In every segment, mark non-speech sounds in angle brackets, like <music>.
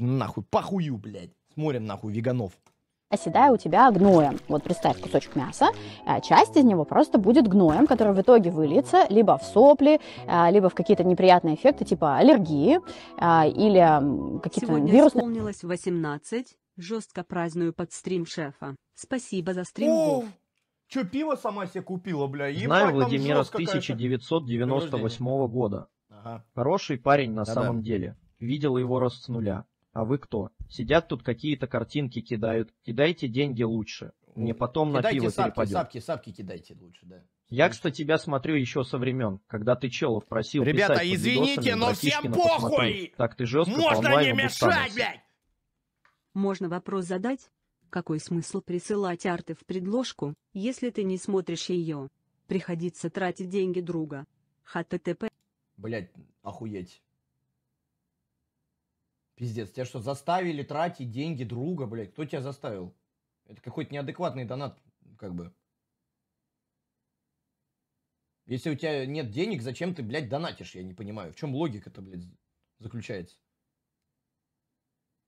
нахуй, похую, блядь, с нахуй веганов оседая у тебя гноем. Вот представь кусочек мяса, а часть из него просто будет гноем, который в итоге выльется либо в сопли, а, либо в какие-то неприятные эффекты типа аллергии а, или какие-то Сегодня вирусные... исполнилось 18, жестко праздную под стрим шефа. Спасибо за стрим, Вов. Че, пиво сама себе купила, бля? Ебать, Знаю Владимира с 1998 года. Ага. Хороший парень на да, самом да. деле. Видел его рост с нуля. А вы кто? Сидят тут какие-то картинки кидают. Кидайте деньги лучше. Мне ну, потом кидайте на пиво сапки, перепадет. Сапки, сапки кидайте лучше, да. Я, кстати, тебя смотрю еще со времен, когда ты Челов просил Ребята, писать извините, но всем похуй! Посмотри. Так ты жестко Можно не мешать, блядь! Можно вопрос задать? Какой смысл присылать арты в предложку, если ты не смотришь ее? Приходится тратить деньги друга. ХТТП. Блять, охуеть. Пиздец, тебя что, заставили тратить деньги друга, блядь? Кто тебя заставил? Это какой-то неадекватный донат, как бы. Если у тебя нет денег, зачем ты, блядь, донатишь? Я не понимаю. В чем логика-то, блядь, заключается?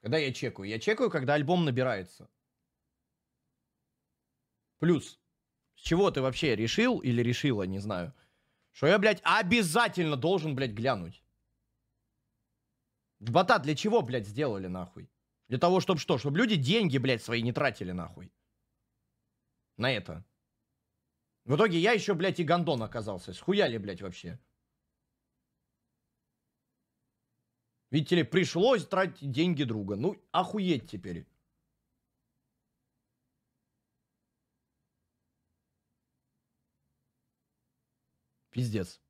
Когда я чекаю? Я чекаю, когда альбом набирается. Плюс. С чего ты вообще решил или решила, не знаю, что я, блядь, обязательно должен, блядь, глянуть? Бота для чего, блядь, сделали нахуй? Для того, чтобы что? Чтобы люди деньги, блядь, свои не тратили нахуй. На это. В итоге я еще, блядь, и гондон оказался. Схуяли, блядь, вообще. Видите ли, пришлось тратить деньги друга. Ну, охуеть теперь. Пиздец.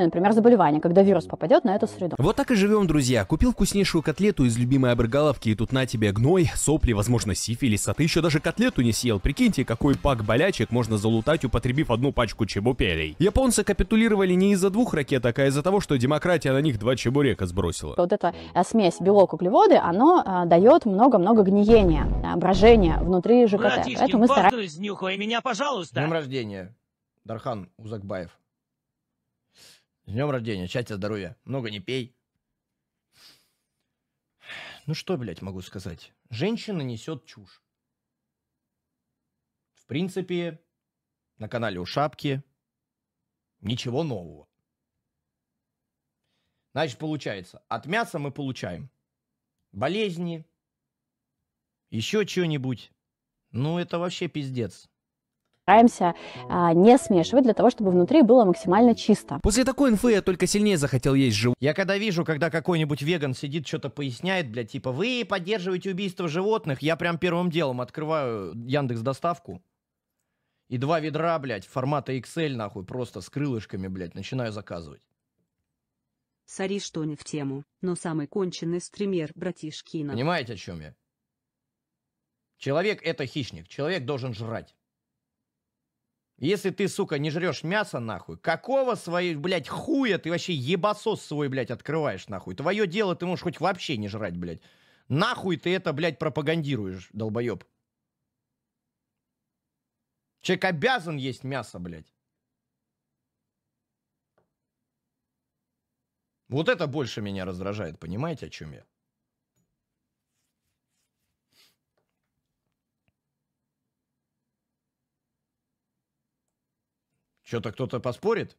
например, заболевание, когда вирус попадет на эту среду. Вот так и живем, друзья. Купил вкуснейшую котлету из любимой обрыгаловки, и тут на тебе гной, сопли, возможно, сифилис, а ты еще даже котлету не съел. Прикиньте, какой пак болячек можно залутать, употребив одну пачку чебупелей. Японцы капитулировали не из-за двух ракет, а из-за того, что демократия на них два чебурека сбросила. Вот эта э, смесь белок-углеводы, она а, э, дает много-много гниения, брожения внутри ЖКТ. Братишки, Поэтому мы стараемся... меня, пожалуйста! Днем рождения, Дархан Узакбаев. С днем рождения, счастья, здоровья. Много не пей. Ну что, блядь, могу сказать? Женщина несет чушь. В принципе, на канале у Шапки ничего нового. Значит, получается, от мяса мы получаем болезни, еще что-нибудь. Ну, это вообще пиздец стараемся а, не смешивать для того, чтобы внутри было максимально чисто. После такой инфы я только сильнее захотел есть животных. Я когда вижу, когда какой-нибудь веган сидит, что-то поясняет, блядь, типа, вы поддерживаете убийство животных, я прям первым делом открываю Яндекс Доставку и два ведра, блядь, формата Excel нахуй, просто с крылышками, блядь, начинаю заказывать. Сори, что не в тему, но самый конченый стример, братишкина. Понимаете, о чем я? Человек — это хищник, человек должен жрать. Если ты, сука, не жрешь мясо, нахуй, какого своей, блядь, хуя ты вообще ебасос свой, блядь, открываешь, нахуй? Твое дело ты можешь хоть вообще не жрать, блядь. Нахуй ты это, блядь, пропагандируешь, долбоеб. Человек обязан есть мясо, блядь. Вот это больше меня раздражает, понимаете, о чем я? Что-то кто-то поспорит?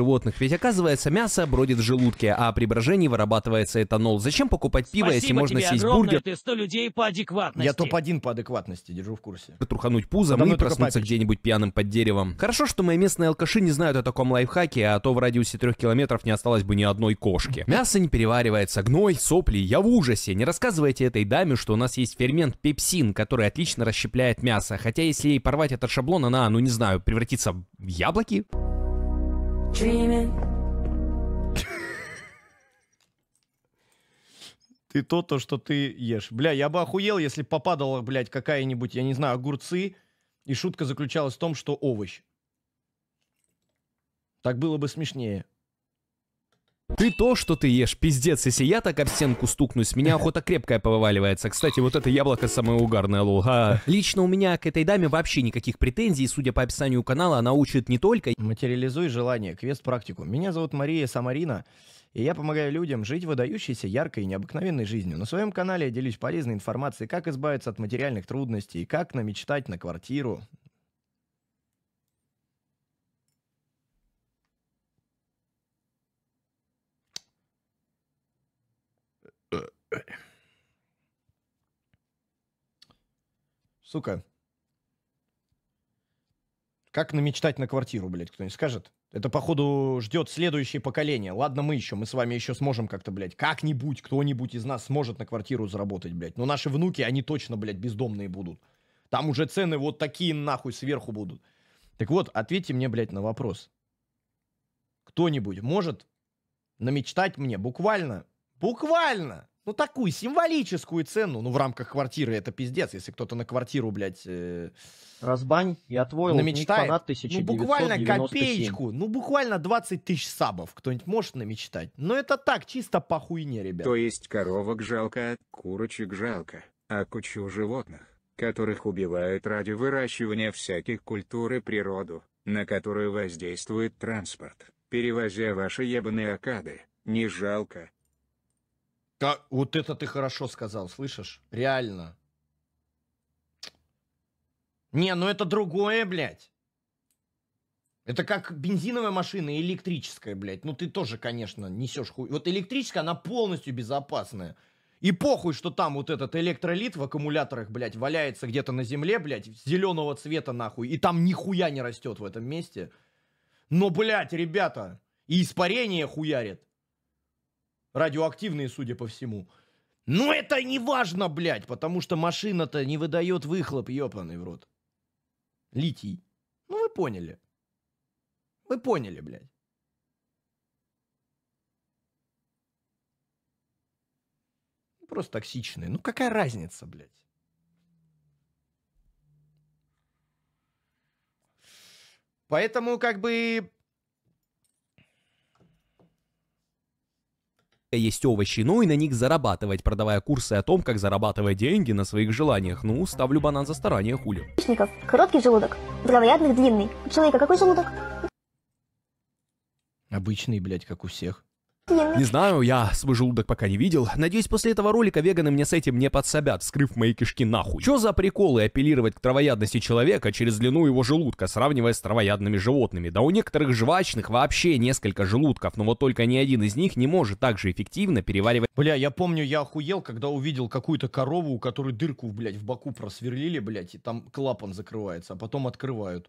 животных. Ведь оказывается, мясо бродит в желудке, а при брожении вырабатывается этанол. Зачем покупать пиво, Спасибо если можно съесть огромное, бургер? ты 100 людей по адекватности. Я топ-1 по адекватности, держу в курсе. Трухануть пузом Давно и проснуться где-нибудь пьяным под деревом. Хорошо, что мои местные алкаши не знают о таком лайфхаке, а то в радиусе трех километров не осталось бы ни одной кошки. Мясо не переваривается, гной, сопли, я в ужасе. Не рассказывайте этой даме, что у нас есть фермент пепсин, который отлично расщепляет мясо. Хотя если ей порвать этот шаблон, она, ну не знаю, превратится в яблоки. Ты то, то, что ты ешь. Бля, я бы охуел, если попадала, блядь, какая-нибудь, я не знаю, огурцы, и шутка заключалась в том, что овощ. Так было бы смешнее. Ты то, что ты ешь, пиздец, если я так об стенку стукнусь, меня охота крепкая повываливается. Кстати, вот это яблоко самое угарное, лол. А. Лично у меня к этой даме вообще никаких претензий, судя по описанию канала, она учит не только... Материализуй желание, квест практику. Меня зовут Мария Самарина, и я помогаю людям жить выдающейся, яркой и необыкновенной жизнью. На своем канале я делюсь полезной информацией, как избавиться от материальных трудностей, как намечтать на квартиру, Сука. Как намечтать на квартиру, блядь, кто-нибудь скажет? Это, походу, ждет следующее поколение. Ладно, мы еще, мы с вами еще сможем как-то, блядь, как-нибудь, кто-нибудь из нас сможет на квартиру заработать, блядь. Но наши внуки, они точно, блядь, бездомные будут. Там уже цены вот такие нахуй сверху будут. Так вот, ответьте мне, блядь, на вопрос. Кто-нибудь может намечтать мне буквально, буквально ну, такую символическую цену, ну, в рамках квартиры это пиздец, если кто-то на квартиру, блядь... Э... Разбань, я твой намечтает. фанат Ну, буквально копеечку, ну, буквально 20 тысяч сабов кто-нибудь может намечтать. Но ну, это так, чисто по хуйне, ребят. То есть коровок жалко, курочек жалко, а кучу животных, которых убивают ради выращивания всяких культур и природу, на которую воздействует транспорт, перевозя ваши ебаные акады, не жалко. Как, вот это ты хорошо сказал, слышишь? Реально. Не, ну это другое, блядь. Это как бензиновая машина и электрическая, блядь. Ну ты тоже, конечно, несешь хуй. Вот электрическая, она полностью безопасная. И похуй, что там вот этот электролит в аккумуляторах, блядь, валяется где-то на земле, блядь, зеленого цвета нахуй. И там нихуя не растет в этом месте. Но, блядь, ребята, и испарение хуярит. Радиоактивные, судя по всему. Но это не важно, блядь, потому что машина-то не выдает выхлоп, ёбаный в рот. Литий. Ну вы поняли. Вы поняли, блядь. Просто токсичные. Ну какая разница, блядь? Поэтому как бы Э, есть овощи, ну и на них зарабатывать, продавая курсы о том, как зарабатывать деньги на своих желаниях. Ну, ставлю банан за старание, хули. Короткий желудок, травоядных длинный. У человека какой желудок? Обычный, блядь, как у всех. Не знаю, я свой желудок пока не видел. Надеюсь, после этого ролика веганы мне с этим не подсобят, скрыв мои кишки нахуй. Чё за приколы апеллировать к травоядности человека через длину его желудка, сравнивая с травоядными животными? Да у некоторых жвачных вообще несколько желудков, но вот только ни один из них не может так же эффективно переваривать... Бля, я помню, я охуел, когда увидел какую-то корову, у которой дырку, блядь, в боку просверлили, блядь, и там клапан закрывается, а потом открывают.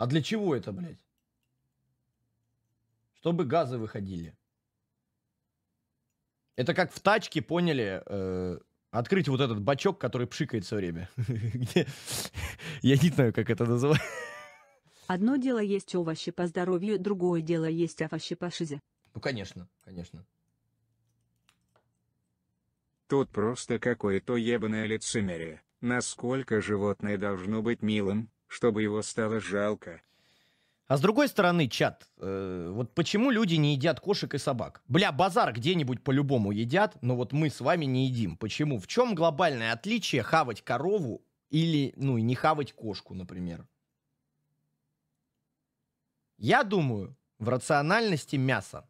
А для чего это, блядь? Чтобы газы выходили. Это как в тачке, поняли, э, открыть вот этот бачок, который пшикает все время. <laughs> Я не знаю, как это называется. Одно дело есть овощи по здоровью, другое дело есть овощи по шизе. Ну, конечно, конечно. Тут просто какое-то ебаное лицемерие. Насколько животное должно быть милым, чтобы его стало жалко. А с другой стороны, чат, э, вот почему люди не едят кошек и собак? Бля, базар где-нибудь по-любому едят, но вот мы с вами не едим. Почему? В чем глобальное отличие хавать корову или, ну, и не хавать кошку, например? Я думаю, в рациональности мяса.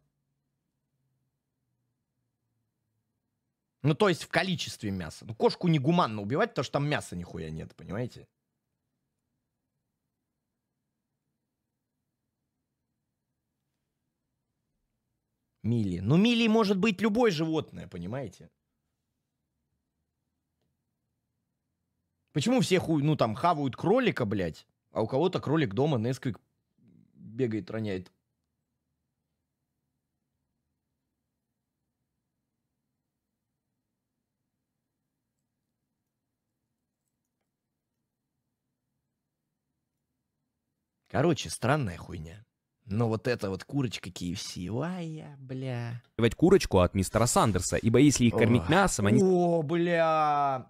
Ну, то есть в количестве мяса. Ну, кошку негуманно убивать, потому что там мяса нихуя нет, понимаете? Мили. Ну, мили может быть любое животное, понимаете? Почему все хуй, ну там, хавают кролика, блядь, а у кого-то кролик дома Несквик бегает, роняет. Короче, странная хуйня. Но вот эта вот курочка KFC, я, бля. курочку от мистера Сандерса, ибо если их кормить О. мясом, они... О, бля,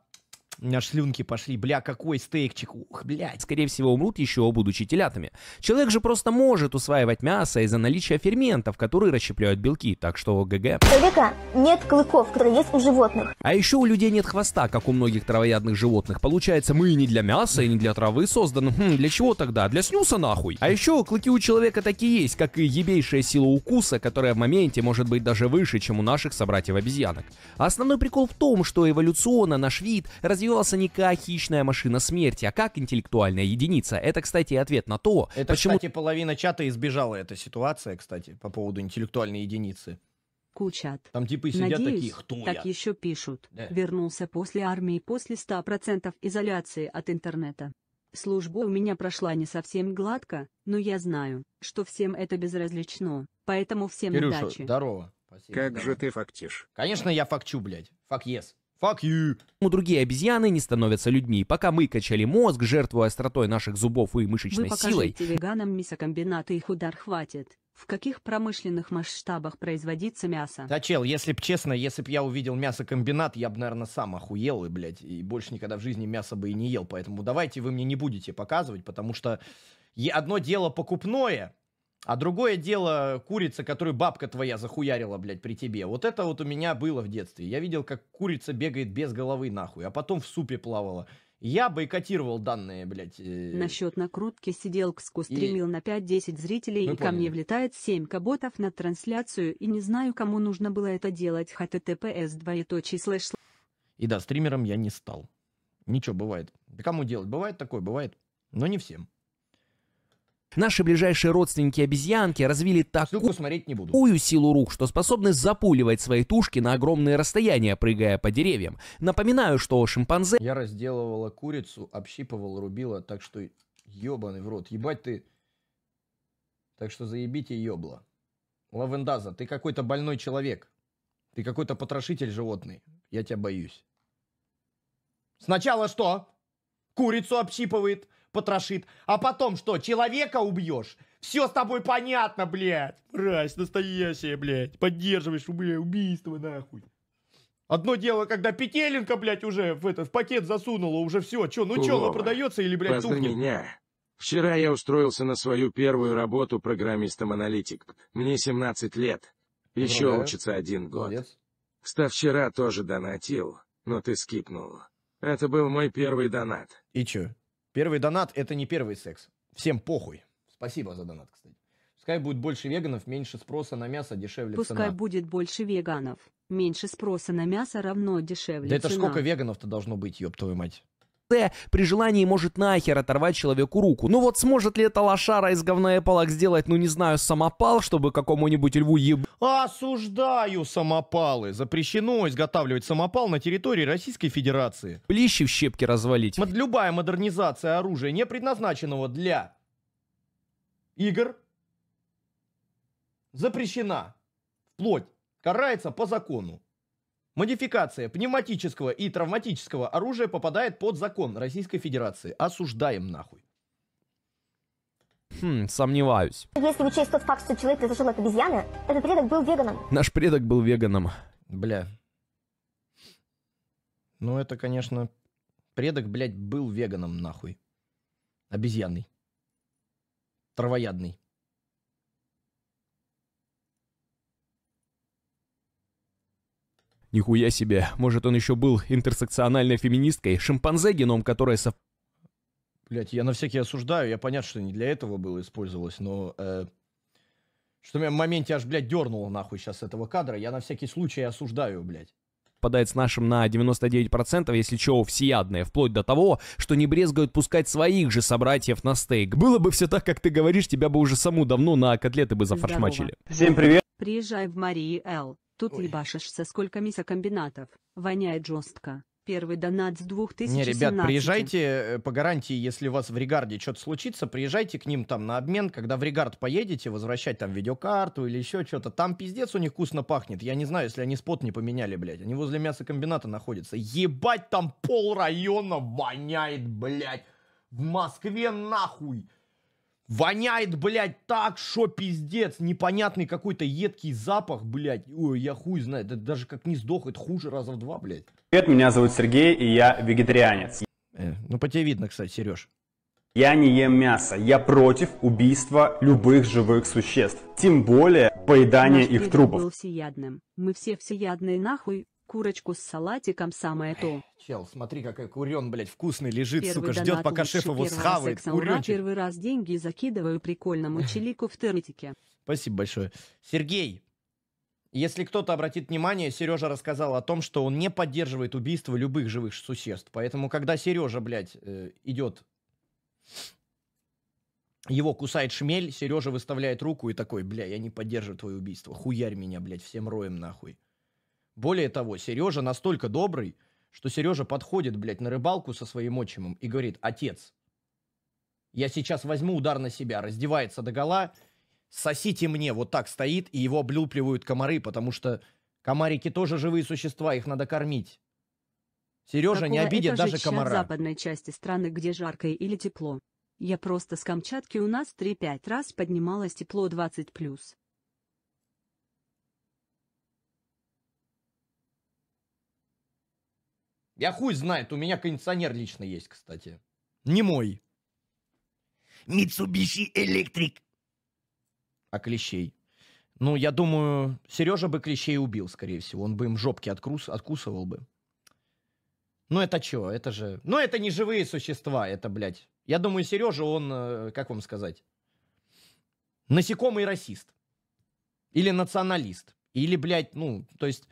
Аж слюнки пошли, бля, какой стейкчик, ух, блядь. Скорее всего, умрут еще, будучи телятами. Человек же просто может усваивать мясо из-за наличия ферментов, которые расщепляют белки, так что ГГ. человека нет клыков, которые есть у животных. А еще у людей нет хвоста, как у многих травоядных животных. Получается, мы и не для мяса, и не для травы созданы. Хм, для чего тогда? Для снюса нахуй. А еще клыки у человека такие есть, как и ебейшая сила укуса, которая в моменте может быть даже выше, чем у наших собратьев-обезьянок. А основной прикол в том, что эволюционно наш вид раз развивался не как хищная машина смерти, а как интеллектуальная единица. Это, кстати, ответ на то, это, почему... кстати, половина чата избежала эта ситуация, кстати, по поводу интеллектуальной единицы. Кучат. Там типа сидят Надеюсь, такие, кто так я? еще пишут. Да. Вернулся после армии после 100% изоляции от интернета. Служба у меня прошла не совсем гладко, но я знаю, что всем это безразлично, поэтому всем Кирюша, удачи. здорово. Спасибо, как здорово. же ты фактишь? Конечно, я факчу, блядь. Фак yes. Fuck you. Другие обезьяны не становятся людьми. Пока мы качали мозг, жертвуя остротой наших зубов и мышечной Вы силой... Вы веганам мясокомбинаты их удар хватит. В каких промышленных масштабах производится мясо? Да, чел, если б честно, если б я увидел мясокомбинат, я бы, наверное, сам охуел и, блядь, и больше никогда в жизни мясо бы и не ел. Поэтому давайте вы мне не будете показывать, потому что одно дело покупное, а другое дело курица, которую бабка твоя захуярила, блядь, при тебе. Вот это вот у меня было в детстве. Я видел, как курица бегает без головы нахуй, а потом в супе плавала. Я бойкотировал данные, блядь. Э, Насчет накрутки сидел сиделкску стримил и... на 5-10 зрителей, Мы и поняли. ко мне влетает 7 каботов на трансляцию, и не знаю, кому нужно было это делать. https двоеточий слэш. И да, стримером я не стал. Ничего, бывает. Да кому делать? Бывает такое, бывает. Но не всем. Наши ближайшие родственники-обезьянки развили такую смотреть не буду. силу рук, что способны запуливать свои тушки на огромные расстояния, прыгая по деревьям. Напоминаю, что шимпанзе... Я разделывала курицу, общипывала, рубила, так что ебаный в рот. Ебать ты... Так что заебите ебла. Лавендаза, ты какой-то больной человек. Ты какой-то потрошитель животный. Я тебя боюсь. Сначала что? Курицу общипывает, потрошит. А потом что, человека убьешь? Все с тобой понятно, блядь. Мразь настоящая, блядь. Поддерживаешь, блядь, убийство, нахуй. Одно дело, когда Петеленко, блядь, уже в, этот, в пакет засунула, уже все. Че, ну че, ну она продается или, блядь, тухнет? меня. Вчера я устроился на свою первую работу программистом-аналитик. Мне 17 лет. Еще Молодец. учится один год. Молодец. вчера тоже донатил, но ты скипнул. Это был мой первый донат. И че? Первый донат – это не первый секс. Всем похуй. Спасибо за донат, кстати. Пускай будет больше веганов, меньше спроса на мясо, дешевле Пускай цена. Пускай будет больше веганов. Меньше спроса на мясо равно дешевле Да цена. это сколько веганов-то должно быть, ёб твою мать при желании может нахер оторвать человеку руку. Ну вот сможет ли эта лошара из говна и сделать, ну не знаю, самопал, чтобы какому-нибудь льву еб... Осуждаю самопалы. Запрещено изготавливать самопал на территории Российской Федерации. Плещи в щепки развалить. Мод любая модернизация оружия, не предназначенного для игр, запрещена. Вплоть. Карается по закону. Модификация пневматического и травматического оружия попадает под закон Российской Федерации. Осуждаем нахуй. Хм, сомневаюсь. Если учесть тот факт, что человек произошел от обезьяны, этот предок был веганом. Наш предок был веганом. Бля. Ну это, конечно, предок, блядь, был веганом нахуй. Обезьянный. Травоядный. Нихуя себе, может он еще был интерсекциональной феминисткой, шимпанзе геном, которая сов... Блять, я на всякий осуждаю, я понятно, что не для этого было использовалось, но... Э, что меня в моменте аж, блядь, дернуло нахуй сейчас этого кадра, я на всякий случай осуждаю, блядь Падает с нашим на 99%, если чего, всеядное, вплоть до того, что не брезгают пускать своих же собратьев на стейк. Было бы все так, как ты говоришь, тебя бы уже саму давно на котлеты бы зафаршмачили. Здорово. Всем привет! Приезжай в Марии Эл. Тут Ой. ебашишься сколько мясокомбинатов. Воняет жестко. Первый донат с 2017. Не, ребят, приезжайте э, по гарантии, если у вас в Регарде что-то случится, приезжайте к ним там на обмен, когда в Регард поедете, возвращать там видеокарту или еще что-то. Там пиздец у них вкусно пахнет. Я не знаю, если они спот не поменяли, блядь. Они возле мясокомбината находятся. Ебать, там пол района воняет, блядь. В Москве нахуй. Воняет, блядь, так, что пиздец. Непонятный какой-то едкий запах, блядь. Ой, я хуй знает. Это даже как не сдохнет, хуже раза в два, блядь. Привет, меня зовут Сергей, и я вегетарианец. Э, ну, по тебе видно, кстати, Сереж. Я не ем мясо. Я против убийства любых живых существ. Тем более поедания их трупов. Был всеядным. Мы все всеядные нахуй. Курочку с салатиком самое то. Чел, смотри, какой курен, блядь, вкусный лежит, первый сука, ждет, пока шеф его схавает. Секса, ура, первый раз деньги закидываю прикольному <laughs> челику в тыртике. Спасибо большое. Сергей, если кто-то обратит внимание, Сережа рассказал о том, что он не поддерживает убийство любых живых существ. Поэтому, когда Сережа, блядь, э, идет, его кусает шмель, Сережа выставляет руку и такой, бля, я не поддерживаю твое убийство. Хуярь меня, блядь, всем роем нахуй. Более того, Сережа настолько добрый, что Сережа подходит, блядь, на рыбалку со своим отчимом и говорит, отец, я сейчас возьму удар на себя, раздевается до гола, сосите мне, вот так стоит, и его облюпливают комары, потому что комарики тоже живые существа, их надо кормить. Сережа Какого не обидит даже комара. в западной части страны, где жарко или тепло. Я просто с Камчатки у нас 3-5 раз поднималось тепло 20+. Я хуй знает, у меня кондиционер лично есть, кстати. Не мой. Митсубиси Электрик. А клещей? Ну, я думаю, Сережа бы клещей убил, скорее всего. Он бы им жопки откус откусывал бы. Ну это что? Это же... Ну это не живые существа, это, блядь. Я думаю, Сережа, он, э, как вам сказать, насекомый расист. Или националист. Или, блядь, ну, то есть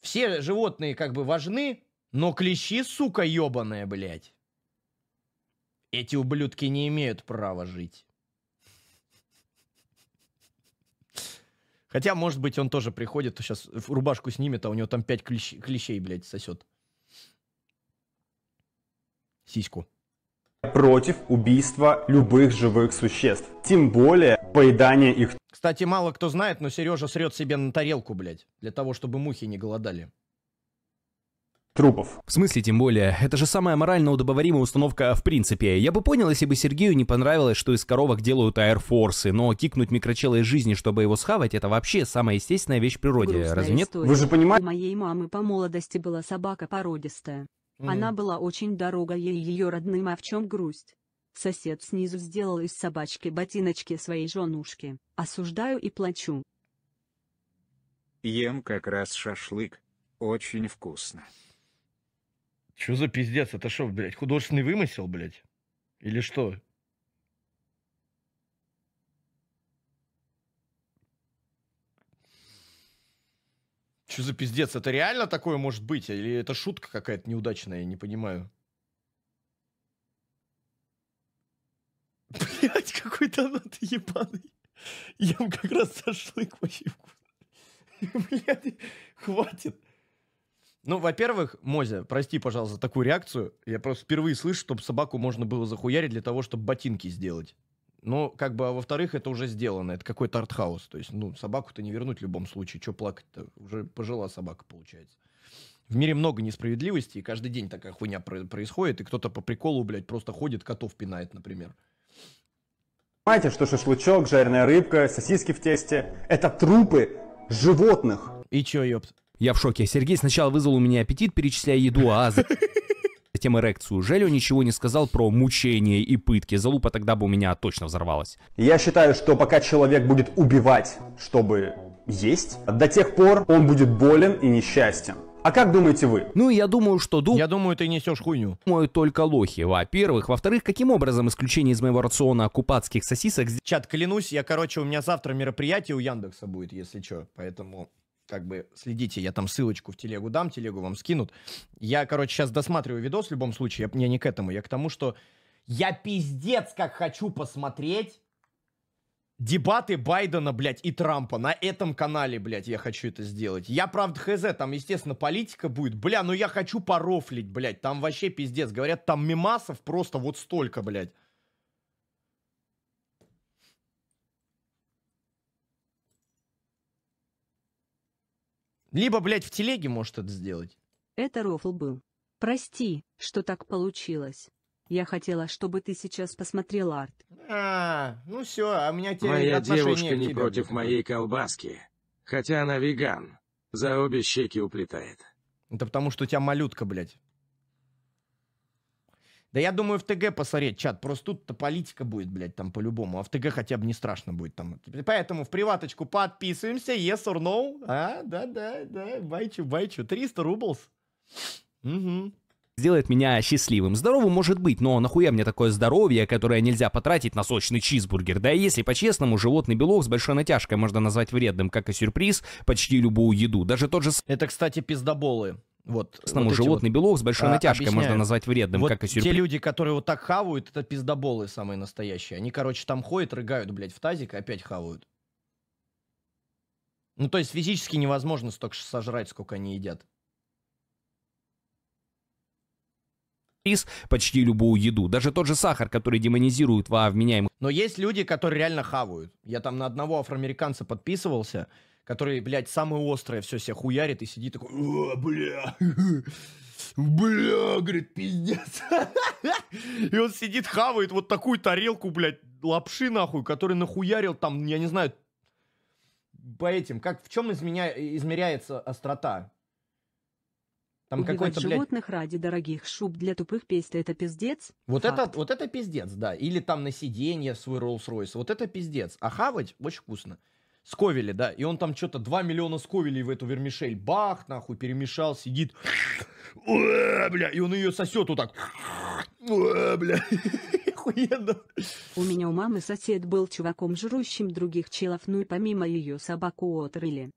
все животные как бы важны, но клещи, сука, ебаная, блядь. Эти ублюдки не имеют права жить. Хотя, может быть, он тоже приходит, сейчас рубашку снимет, а у него там пять клещ... клещей, блядь, сосет. Сиську. Против убийства любых живых существ. Тем более поедания их кстати, мало кто знает, но Сережа срет себе на тарелку, блядь, для того, чтобы мухи не голодали трупов. В смысле, тем более, это же самая морально удобоваримая установка в принципе. Я бы понял, если бы Сергею не понравилось, что из коровок делают аэрфорсы, но кикнуть микрочела из жизни, чтобы его схавать, это вообще самая естественная вещь в природе, Грустная разве нет? История. Вы же понимаете? У моей мамы по молодости была собака породистая. Mm. Она была очень дорогая, и ее родным, а в чем грусть? Сосед снизу сделал из собачки ботиночки своей женушки, осуждаю и плачу. Ем как раз шашлык. Очень вкусно. Что за пиздец? Это что, блядь, художественный вымысел, блядь? Или что? Что за пиздец? Это реально такое может быть? Или это шутка какая-то неудачная? Я не понимаю. Блять, какой донат ебаный. Ем как раз шашлык очень Блять, хватит. Ну, во-первых, Мозя, прости, пожалуйста, за такую реакцию. Я просто впервые слышу, чтобы собаку можно было захуярить для того, чтобы ботинки сделать. Ну, как бы, а во-вторых, это уже сделано. Это какой-то артхаус. То есть, ну, собаку-то не вернуть в любом случае. Че плакать-то? Уже пожила собака, получается. В мире много несправедливости, и каждый день такая хуйня происходит, и кто-то по приколу, блядь, просто ходит, котов пинает, например. Понимаете, что шашлычок, жареная рыбка, сосиски в тесте – это трупы животных. И чё, ёпт? Я в шоке. Сергей сначала вызвал у меня аппетит, перечисляя еду, а затем эрекцию. Жаль, он ничего не сказал про мучения и пытки. Залупа тогда бы у меня точно взорвалась. Я считаю, что пока человек будет убивать, чтобы есть, до тех пор он будет болен и несчастен. А как думаете вы? Ну, я думаю, что дум... Я думаю, ты несешь хуйню. Думаю, только лохи, во-первых. Во-вторых, каким образом исключение из моего рациона купацких сосисок... Чат, клянусь, я, короче, у меня завтра мероприятие у Яндекса будет, если что. Поэтому, как бы, следите, я там ссылочку в телегу дам, телегу вам скинут. Я, короче, сейчас досматриваю видос в любом случае. Я, я не к этому, я к тому, что я пиздец как хочу посмотреть Дебаты Байдена, блядь, и Трампа на этом канале, блядь, я хочу это сделать. Я, правда, хз, там, естественно, политика будет. Бля, ну я хочу порофлить, блядь, там вообще пиздец. Говорят, там мимасов просто вот столько, блядь. Либо, блядь, в телеге может это сделать. Это рофл был. Прости, что так получилось. Я хотела, чтобы ты сейчас посмотрел арт. А, ну все, а у меня теперь Моя девушка не против будет. моей колбаски. Хотя она веган. За обе щеки уплетает. Это потому, что у тебя малютка, блядь. Да я думаю, в ТГ посмотреть, чат. Просто тут-то политика будет, блядь, там по-любому. А в ТГ хотя бы не страшно будет там. Поэтому в приваточку подписываемся. Yes or no? А, да-да-да. Байчу, байчу. 300 рублс. Угу сделает меня счастливым. Здоровым может быть, но нахуя мне такое здоровье, которое нельзя потратить на сочный чизбургер? Да и если по-честному, животный белок с большой натяжкой можно назвать вредным, как и сюрприз, почти любую еду. Даже тот же... Это, кстати, пиздоболы. Вот, Само вот животный вот, белок с большой а, натяжкой объясняю. можно назвать вредным, вот как и сюрприз. Те люди, которые вот так хавают, это пиздоболы самые настоящие. Они, короче, там ходят, рыгают, блядь, в тазик и опять хавают. Ну, то есть физически невозможно столько сожрать, сколько они едят. приз почти любую еду. Даже тот же сахар, который демонизирует во вменяемых. Но есть люди, которые реально хавают. Я там на одного афроамериканца подписывался, который, блядь, самое острое все себе хуярит и сидит такой, о, бля, <laughs> бля, говорит, пиздец. <laughs> И он сидит, хавает вот такую тарелку, блядь, лапши нахуй, который нахуярил там, я не знаю, по этим, как, в чем изменя... измеряется острота? Там какой-то, блядь... животных ради дорогих шуб для тупых песня это пиздец. Вот Факт. это, вот это пиздец, да. Или там на сиденье свой роллс-ройс, Вот это пиздец. А хавать очень вкусно. Сковели, да. И он там что-то 2 миллиона сковелей в эту вермишель. Бах, нахуй, перемешал, сидит. Уэ, бля. И он ее сосет вот так. Уэ, бля. <laughs> У меня у мамы сосед был чуваком, жрущим других челов, ну и помимо ее собаку отрыли.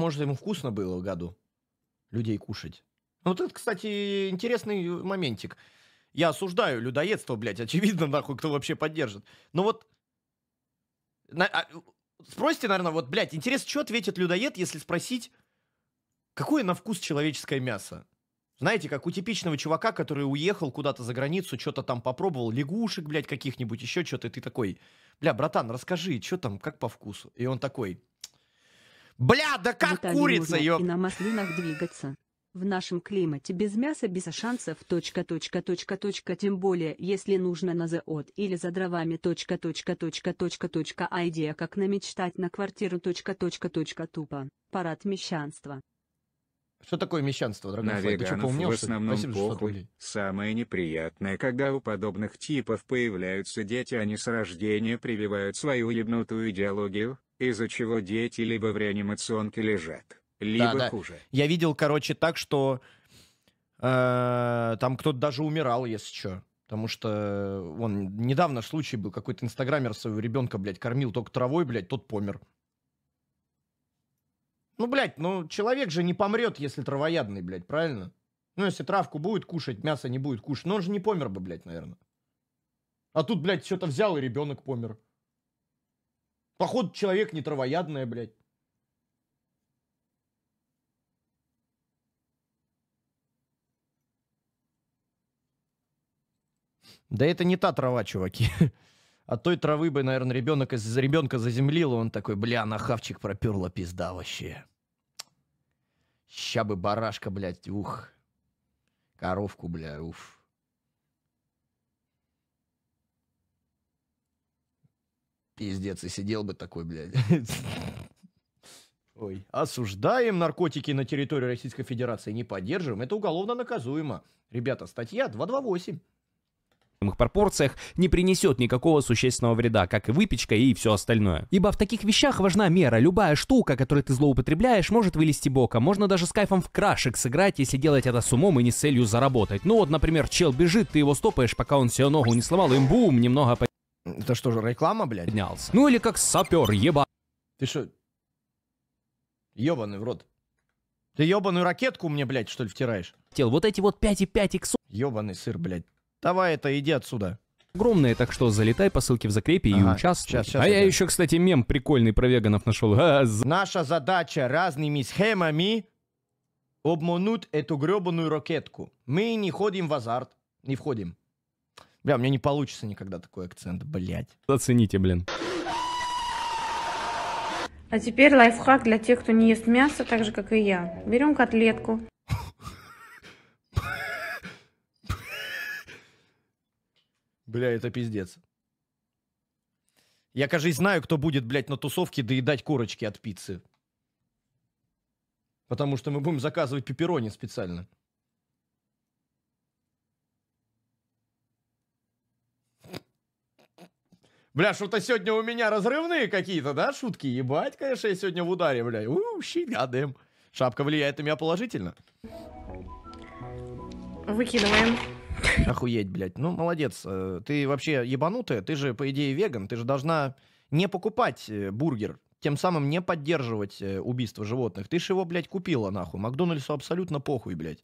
может, ему вкусно было в году людей кушать. Вот это, кстати, интересный э, моментик. Я осуждаю людоедство, блядь, очевидно, <laughs> нахуй, кто вообще поддержит. Но вот... На, а, спросите, наверное, вот, блядь, интересно, что ответит людоед, если спросить, какое на вкус человеческое мясо? Знаете, как у типичного чувака, который уехал куда-то за границу, что-то там попробовал, лягушек, блядь, каких-нибудь, еще что-то, и ты такой, бля, братан, расскажи, что там, как по вкусу? И он такой, Бля, да как Виталий курица, ёб... И на маслинах двигаться. В нашем климате без мяса без шансов. Точка, точка, точка, точка. Тем более, если нужно на заот или за дровами. Точка, точка, точка, точка, точка. А идея как намечтать на квартиру. Точка, точка, точка. Тупо. Парад мещанства. Что такое мещанство, дорогой Флай? Ты что, в основном Спасибо, похуй. Самое неприятное, когда у подобных типов появляются дети, они с рождения прививают свою ебнутую идеологию, из-за чего дети либо в реанимационке лежат, либо да, да. хуже. Я видел, короче, так, что э, там кто-то даже умирал, если что. Потому что, вон, э, недавно случай был, какой-то инстаграмер своего ребенка, блядь, кормил только травой, блядь, тот помер. Ну, блядь, ну, человек же не помрет, если травоядный, блядь, правильно? Ну, если травку будет кушать, мясо не будет кушать. Но ну, он же не помер бы, блядь, наверное. А тут, блядь, что-то взял, и ребенок помер. Походу, человек не травоядная, блядь. Да это не та трава, чуваки. От <laughs> а той травы бы, наверное, ребенок из ребенка заземлил, он такой, бля, на хавчик проперла пизда вообще. Ща бы барашка, блядь, ух. Коровку, бля, уф. Пиздец, и сидел бы такой, блядь. Ой. Осуждаем наркотики на территории Российской Федерации, не поддерживаем. Это уголовно наказуемо. Ребята, статья 228 их пропорциях не принесет никакого существенного вреда, как и выпечка и все остальное. Ибо в таких вещах важна мера. Любая штука, которую ты злоупотребляешь, может вылезти бока. Можно даже с кайфом в крашек сыграть, если делать это с умом и не с целью заработать. Ну вот, например, чел бежит, ты его стопаешь, пока он себе ногу не сломал, и бум, немного по... Это что же, реклама, блядь? Поднялся. Ну или как сапер, еба. Ты что? ебаный в рот. Ты ебаную ракетку мне, блядь, что ли, втираешь? Тел, вот эти вот 5,5 иксу. Ебаный сыр, блядь. Давай это, иди отсюда. Огромное, так что залетай по ссылке в закрепе ага, и участвуй. Сейчас, сейчас, а я еще, кстати, мем прикольный про веганов нашел. <laughs> Наша задача разными схемами обмануть эту гребаную ракетку. Мы не ходим в азарт, не входим. Бля, у меня не получится никогда такой акцент, блядь. Оцените, блин. А теперь лайфхак для тех, кто не ест мясо, так же, как и я. Берем котлетку. Бля, это пиздец. Я, кажется, знаю, кто будет, блядь, на тусовке доедать корочки от пиццы. Потому что мы будем заказывать пепперони специально. Бля, что-то сегодня у меня разрывные какие-то, да, шутки? Ебать, конечно, я сегодня в ударе, бля. Ууу, щит, гадем. Шапка влияет на меня положительно. Выкидываем. Охуеть, блядь. Ну, молодец. Э, ты вообще ебанутая. Ты же, по идее, веган. Ты же должна не покупать э, бургер. Тем самым не поддерживать э, убийство животных. Ты же его, блядь, купила, нахуй. Макдональдсу абсолютно похуй, блядь.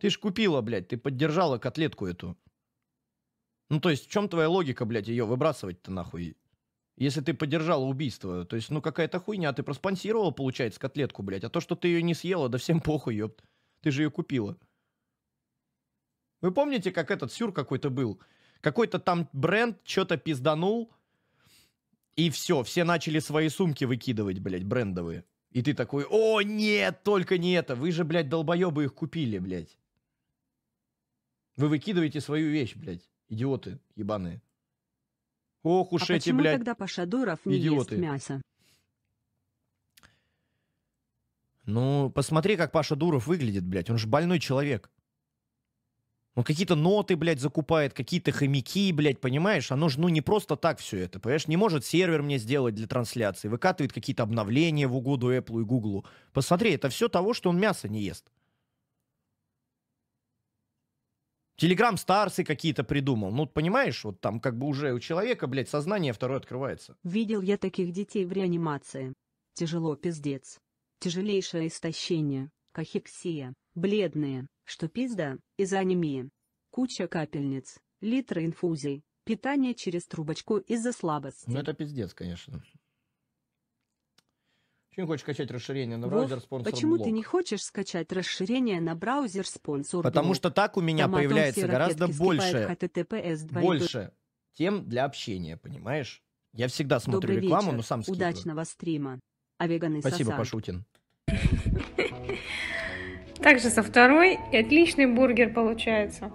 Ты ж купила, блядь. Ты поддержала котлетку эту. Ну, то есть, в чем твоя логика, блядь, ее выбрасывать-то нахуй? Если ты поддержал убийство, то есть, ну, какая-то хуйня, а ты проспонсировал, получается, котлетку, блядь, а то, что ты ее не съела, да всем похуй, ёпт. Ты же ее купила. Вы помните, как этот сюр какой-то был? Какой-то там бренд что-то пизданул, и все, все начали свои сумки выкидывать, блядь, брендовые. И ты такой, о, нет, только не это, вы же, блядь, долбоебы их купили, блядь. Вы выкидываете свою вещь, блядь. Идиоты ебаные. Ох уж а эти, почему блядь, тогда Пашадуров не идиоты. ест мясо? Ну, посмотри, как Паша Дуров выглядит, блядь. Он же больной человек. Он какие-то ноты, блядь, закупает, какие-то хомяки, блядь, понимаешь? Оно же, ну, не просто так все это, понимаешь? Не может сервер мне сделать для трансляции. Выкатывает какие-то обновления в угоду Apple и Google. Посмотри, это все того, что он мясо не ест. Телеграм старцы какие-то придумал. Ну, понимаешь, вот там как бы уже у человека, блядь, сознание второе открывается. Видел я таких детей в реанимации. Тяжело пиздец. Тяжелейшее истощение, кахексия, бледные, что пизда, из за анемии. Куча капельниц, литры инфузий, питание через трубочку из-за слабости. Ну это пиздец, конечно. Почему не хочешь скачать расширение на браузер спонсор Почему блок? ты не хочешь скачать расширение на браузер спонсор Потому что так у меня Томатом появляется гораздо больше, больше тем для общения, понимаешь? Я всегда смотрю Добрый рекламу, вечер. но сам скидываю. Удачного стрима. А веганы Спасибо, сосад. Пашутин. <laughs> Также со второй и отличный бургер получается.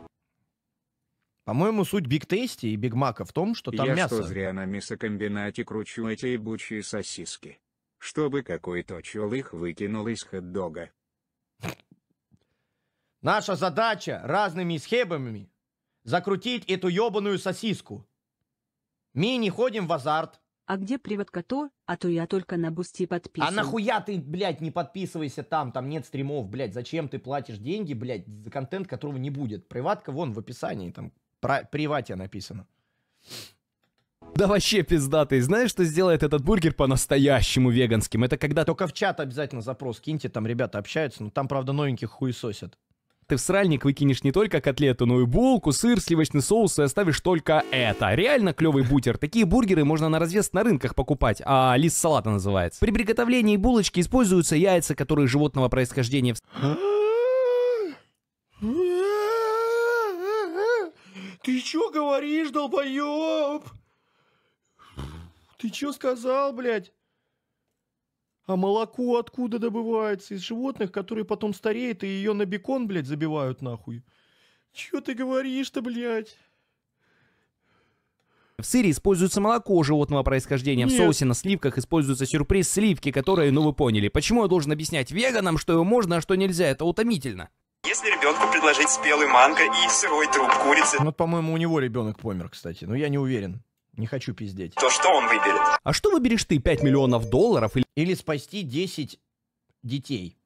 По-моему, суть Биг Тейсти и Биг Мака в том, что там Я мясо. Я что зря на мясокомбинате кручу эти ебучие сосиски чтобы какой-то чулых выкинул из хот-дога. Наша задача разными схемами закрутить эту ебаную сосиску. Мы не ходим в азарт. А где приводка то, а то я только на бусте подписан. А нахуя ты, блядь, не подписывайся там, там нет стримов, блядь, зачем ты платишь деньги, блядь, за контент, которого не будет. Приватка вон в описании, там, про приватия написано. Да вообще пиздатый. Знаешь, что сделает этот бургер по-настоящему веганским? Это когда... Только в чат обязательно запрос киньте, там ребята общаются, но там, правда, новеньких хуесосят. Ты в сральник выкинешь не только котлету, но и булку, сыр, сливочный соус и оставишь только это. Реально клевый бутер. Такие бургеры можно на развес на рынках покупать, а лист салата называется. При приготовлении булочки используются яйца, которые животного происхождения... Ты чё говоришь, долбоёб? Ты что сказал, блядь? А молоко откуда добывается? Из животных, которые потом стареют и ее на бекон, блядь, забивают нахуй. Чё ты говоришь-то, блядь? В сыре используется молоко животного происхождения. Нет. В соусе на сливках используется сюрприз сливки, которые, ну вы поняли. Почему я должен объяснять веганам, что его можно, а что нельзя? Это утомительно. Если ребенку предложить спелый манго и сырой труп курицы... Ну, по-моему, у него ребенок помер, кстати, но я не уверен. Не хочу пиздеть. То что он выберет? А что выберешь ты, 5 миллионов долларов или... Или спасти 10 детей.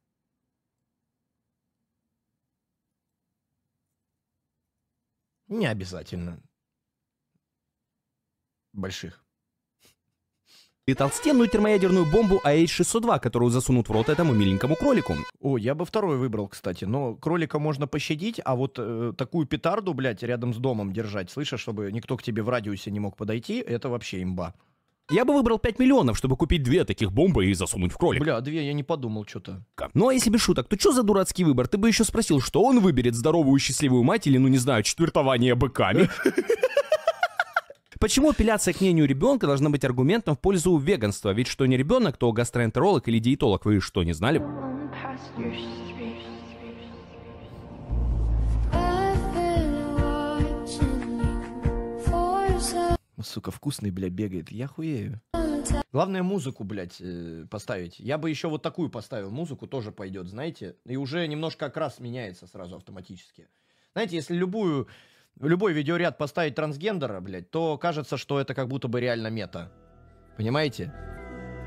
Не обязательно. Больших и толстенную термоядерную бомбу АЭ-602, которую засунут в рот этому миленькому кролику. О, я бы второй выбрал, кстати, но кролика можно пощадить, а вот э, такую петарду, блядь, рядом с домом держать, слышишь, чтобы никто к тебе в радиусе не мог подойти, это вообще имба. Я бы выбрал 5 миллионов, чтобы купить две таких бомбы и засунуть в кролик. Бля, две, я не подумал что-то. Ну а если без шуток, то что за дурацкий выбор? Ты бы еще спросил, что он выберет, здоровую счастливую мать или, ну не знаю, четвертование быками? <laughs> Почему апелляция к мнению ребенка должна быть аргументом в пользу веганства? Ведь что не ребенок, то гастроэнтеролог или диетолог. Вы что, не знали? Сука, вкусный, бля, бегает. Я хуею. Главное музыку, блядь, э, поставить. Я бы еще вот такую поставил музыку, тоже пойдет, знаете. И уже немножко окрас меняется сразу автоматически. Знаете, если любую любой видеоряд поставить трансгендера, блядь, то кажется, что это как будто бы реально мета. Понимаете?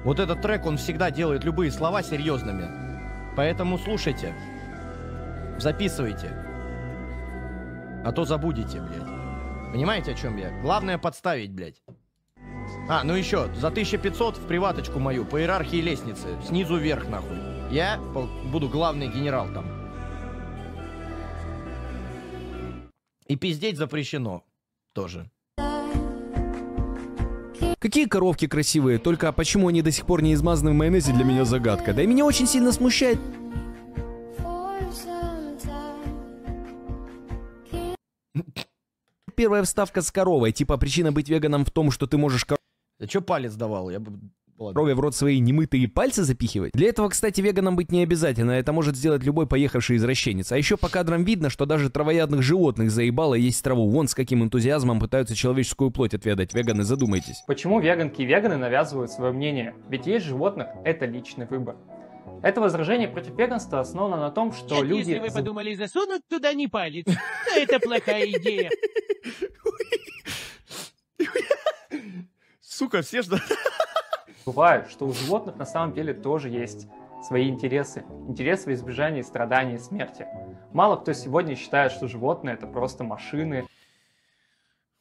Вот этот трек, он всегда делает любые слова серьезными. Поэтому слушайте. Записывайте. А то забудете, блядь. Понимаете, о чем я? Главное подставить, блядь. А, ну еще, за 1500 в приваточку мою, по иерархии лестницы, снизу вверх, нахуй. Я буду главный генерал там. И пиздеть запрещено тоже. Какие коровки красивые, только почему они до сих пор не измазаны в майонезе, для меня загадка. Да и меня очень сильно смущает... Первая вставка с коровой, типа причина быть веганом в том, что ты можешь... Да чё палец давал? Я бы крови в рот свои немытые пальцы запихивать? Для этого, кстати, веганом быть не обязательно, это может сделать любой поехавший извращенец. А еще по кадрам видно, что даже травоядных животных заебало есть траву. Вон с каким энтузиазмом пытаются человеческую плоть отведать. Веганы, задумайтесь. Почему веганки и веганы навязывают свое мнение? Ведь есть животных, это личный выбор. Это возражение против веганства основано на том, что Нет, люди... Если вы подумали засунуть туда не палец, то это плохая идея. <laughs> Сука, все ждут забывают, что у животных на самом деле тоже есть свои интересы, интересы в избежании страданий и смерти. Мало кто сегодня считает, что животные это просто машины.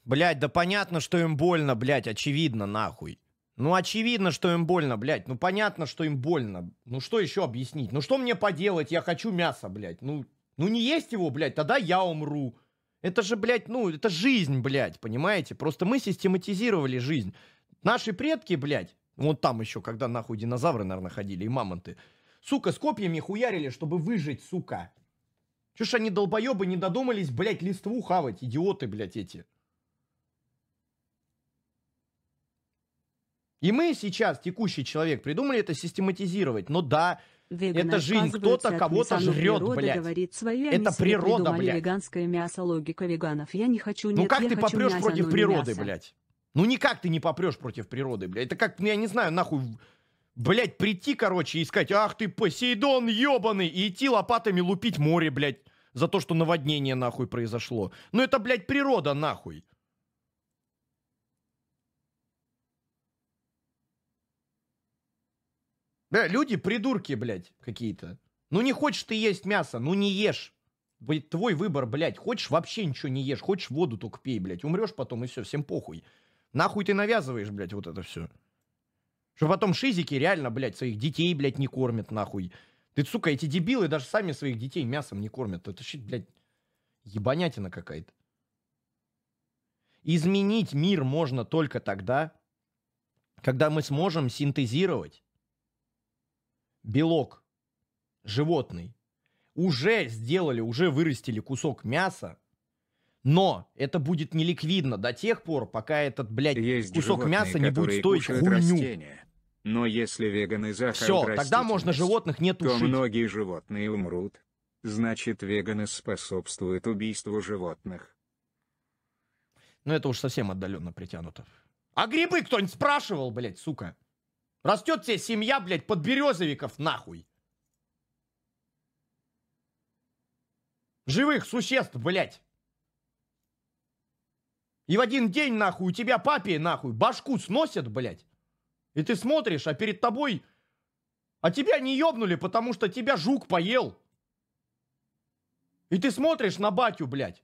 Блять, да понятно, что им больно, блять, очевидно, нахуй. Ну, очевидно, что им больно, блять. Ну, понятно, что им больно. Ну, что еще объяснить? Ну, что мне поделать? Я хочу мясо, блять. Ну, ну не есть его, блять. тогда я умру. Это же, блядь, ну, это жизнь, блядь, понимаете? Просто мы систематизировали жизнь. Наши предки, блядь, вот там еще, когда нахуй динозавры, наверное, ходили и мамонты. Сука, с копьями хуярили, чтобы выжить, сука. Чё ж они, долбоебы, не додумались, блядь, листву хавать, идиоты, блядь, эти. И мы сейчас, текущий человек, придумали это систематизировать. Но да, Веганы это жизнь, кто-то кого-то жрет, природа, блядь. Говорит свое, это природа, блядь. веганское мясо, логика веганов. Я не хочу, ну нет, ну как ты попрешь мясо, против природы, мясо. блядь? Ну никак ты не попрешь против природы, блядь. Это как, ну, я не знаю, нахуй, блядь, прийти, короче, и сказать, ах ты, Посейдон ебаный, и идти лопатами лупить море, блядь, за то, что наводнение, нахуй, произошло. Ну это, блядь, природа, нахуй. Да, люди придурки, блядь, какие-то. Ну не хочешь ты есть мясо, ну не ешь. Твой выбор, блядь. Хочешь вообще ничего не ешь, хочешь воду только пей, блядь. Умрешь потом и все, всем похуй. Нахуй ты навязываешь, блядь, вот это все. Что потом шизики реально, блядь, своих детей, блядь, не кормят, нахуй. Ты, сука, эти дебилы даже сами своих детей мясом не кормят. Это щит, блядь, ебанятина какая-то. Изменить мир можно только тогда, когда мы сможем синтезировать белок животный. Уже сделали, уже вырастили кусок мяса, но это будет неликвидно до тех пор, пока этот, блядь, Есть кусок животные, мяса не будет стоить хуйню. Растения. Но если веганы Все, тогда можно животных не тушить. То многие животные умрут. Значит, веганы способствуют убийству животных. Ну это уж совсем отдаленно притянуто. А грибы кто-нибудь спрашивал, блядь, сука? Растет тебе семья, блядь, березовиков, нахуй. Живых существ, блядь. И в один день, нахуй, у тебя папе, нахуй, башку сносят, блядь. И ты смотришь, а перед тобой... А тебя не ёбнули, потому что тебя жук поел. И ты смотришь на батю, блядь.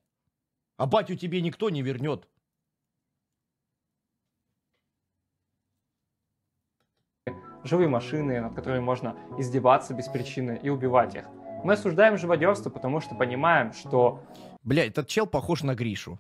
А батю тебе никто не вернет. Живые машины, над которыми можно издеваться без причины и убивать их. Мы осуждаем живодерство, потому что понимаем, что... Блядь, этот чел похож на Гришу.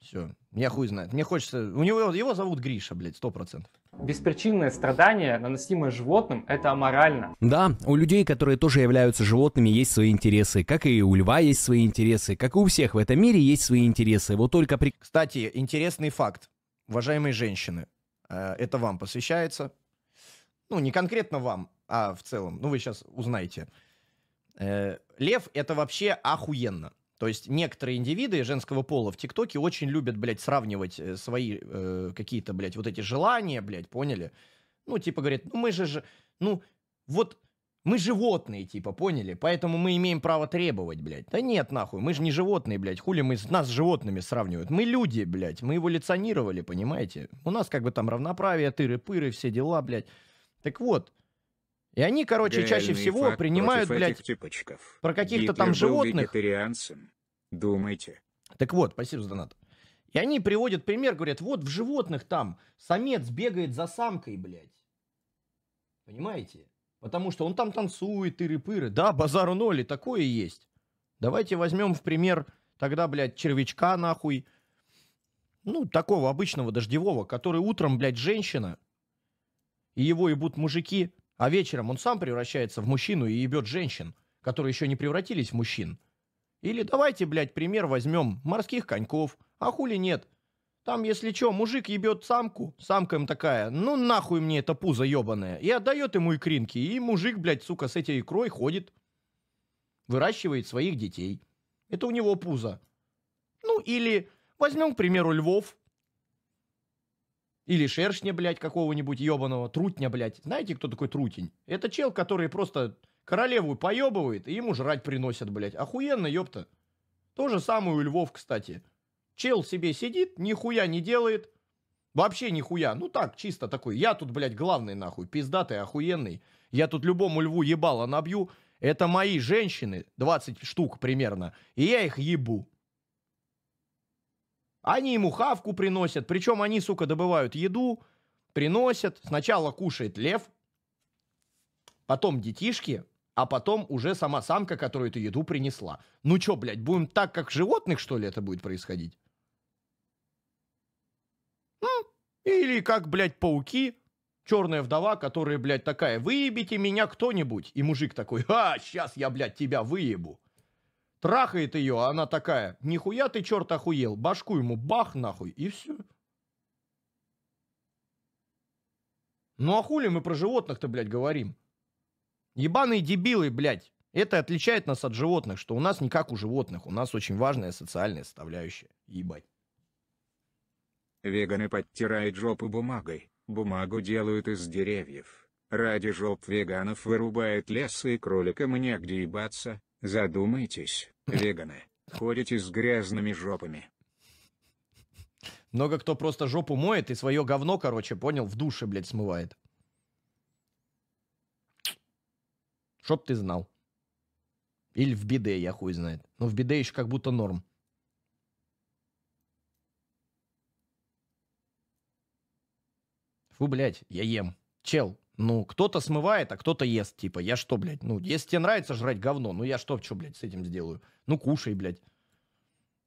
Все. Я хуй знает. Мне хочется... У него его зовут Гриша, блядь, сто процентов. Беспричинное страдание, наносимое животным, это аморально. Да, у людей, которые тоже являются животными, есть свои интересы. Как и у льва есть свои интересы. Как и у всех в этом мире есть свои интересы. Вот только при... Кстати, интересный факт. Уважаемые женщины, э, это вам посвящается. Ну, не конкретно вам, а в целом. Ну, вы сейчас узнаете. Э, лев — это вообще охуенно. То есть некоторые индивиды женского пола в ТикТоке очень любят, блядь, сравнивать э, свои э, какие-то, блядь, вот эти желания, блядь, поняли? Ну, типа, говорит, ну мы же, же ну, вот мы животные, типа, поняли? Поэтому мы имеем право требовать, блядь. Да нет, нахуй, мы же не животные, блядь. Хули мы нас с животными сравнивают? Мы люди, блядь. Мы эволюционировали, понимаете? У нас как бы там равноправие, тыры-пыры, все дела, блядь. Так вот, и они, короче, чаще всего принимают, блядь, про каких-то там животных. Думайте. Так вот, спасибо за донат. И они приводят пример, говорят, вот в животных там самец бегает за самкой, блядь. Понимаете? Потому что он там танцует, тыры-пыры. Да, базару ноль, и такое есть. Давайте возьмем в пример тогда, блядь, червячка нахуй. Ну, такого обычного дождевого, который утром, блядь, женщина, и его ебут мужики – а вечером он сам превращается в мужчину и ебет женщин, которые еще не превратились в мужчин. Или давайте, блядь, пример возьмем морских коньков. А хули нет? Там, если что, мужик ебет самку, самка им такая, ну нахуй мне это пузо ебаное, и отдает ему икринки, и мужик, блядь, сука, с этой икрой ходит, выращивает своих детей. Это у него пузо. Ну или возьмем, к примеру, львов, или шершня, блядь, какого-нибудь ебаного, трутня, блядь. Знаете, кто такой трутень? Это чел, который просто королеву поебывает, и ему жрать приносят, блядь. Охуенно, ёпта. То же самое у львов, кстати. Чел себе сидит, нихуя не делает. Вообще нихуя. Ну так, чисто такой. Я тут, блядь, главный, нахуй. Пиздатый, охуенный. Я тут любому льву ебало набью. Это мои женщины, 20 штук примерно. И я их ебу. Они ему хавку приносят, причем они, сука, добывают еду, приносят. Сначала кушает лев, потом детишки, а потом уже сама самка, которую эту еду принесла. Ну чё, блядь, будем так, как животных, что ли, это будет происходить? Или как, блядь, пауки, черная вдова, которая, блядь, такая, выебите меня кто-нибудь. И мужик такой, а, сейчас я, блядь, тебя выебу. Трахает ее, а она такая, нихуя ты, черт, охуел, башку ему бах нахуй, и все. Ну а хули мы про животных-то, блядь, говорим? Ебаные дебилы, блядь. Это отличает нас от животных, что у нас не как у животных, у нас очень важная социальная составляющая. Ебать. Веганы подтирают жопу бумагой, бумагу делают из деревьев. Ради жоп веганов вырубают лесы и кроликам негде ебаться, Задумайтесь, веганы, ходите с грязными жопами. Много кто просто жопу моет и свое говно, короче, понял, в душе, блядь, смывает. Чтоб ты знал. Или в беде я хуй знает. Но ну, в беде еще как будто норм. Фу, блядь, я ем. Чел, ну, кто-то смывает, а кто-то ест, типа. Я что, блядь, ну, если тебе нравится жрать говно, ну я что, что, блядь, с этим сделаю? Ну, кушай, блядь.